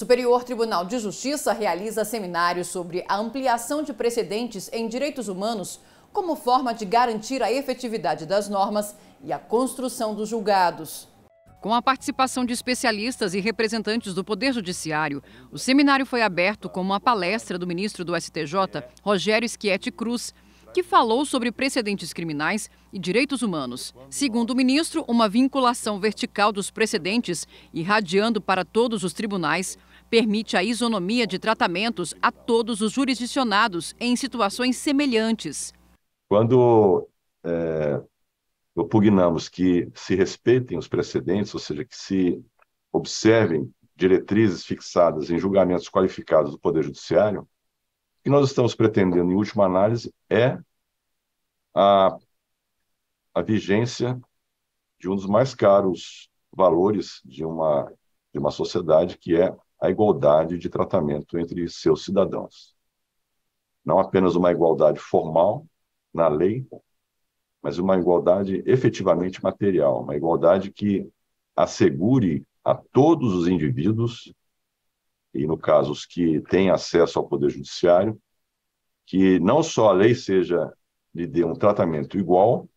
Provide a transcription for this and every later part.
Superior Tribunal de Justiça realiza seminários sobre a ampliação de precedentes em direitos humanos como forma de garantir a efetividade das normas e a construção dos julgados. Com a participação de especialistas e representantes do Poder Judiciário, o seminário foi aberto com uma palestra do ministro do STJ, Rogério Schietti Cruz, que falou sobre precedentes criminais e direitos humanos. Segundo o ministro, uma vinculação vertical dos precedentes, irradiando para todos os tribunais, permite a isonomia de tratamentos a todos os jurisdicionados em situações semelhantes. Quando é, que se respeitem os precedentes, ou seja, que se observem diretrizes fixadas em julgamentos qualificados do Poder Judiciário, o que nós estamos pretendendo, em última análise, é a, a vigência de um dos mais caros valores de uma, de uma sociedade, que é a igualdade de tratamento entre seus cidadãos. Não apenas uma igualdade formal na lei, mas uma igualdade efetivamente material, uma igualdade que assegure a todos os indivíduos, e no caso os que têm acesso ao Poder Judiciário, que não só a lei seja lhe dê um tratamento igual,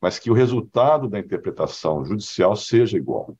mas que o resultado da interpretação judicial seja igual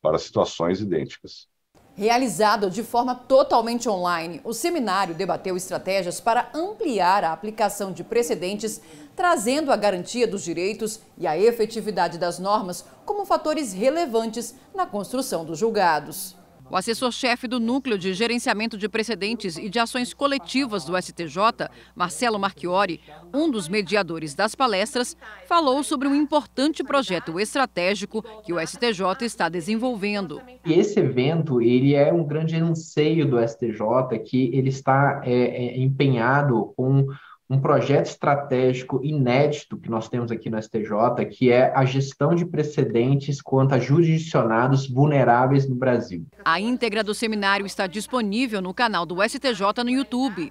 para situações idênticas. Realizado de forma totalmente online, o seminário debateu estratégias para ampliar a aplicação de precedentes, trazendo a garantia dos direitos e a efetividade das normas como fatores relevantes na construção dos julgados. O assessor-chefe do Núcleo de Gerenciamento de Precedentes e de Ações Coletivas do STJ, Marcelo Marchiori, um dos mediadores das palestras, falou sobre um importante projeto estratégico que o STJ está desenvolvendo. Esse evento ele é um grande anseio do STJ, que ele está é, é, empenhado com um projeto estratégico inédito que nós temos aqui no STJ, que é a gestão de precedentes quanto a jurisdicionados vulneráveis no Brasil. A íntegra do seminário está disponível no canal do STJ no YouTube.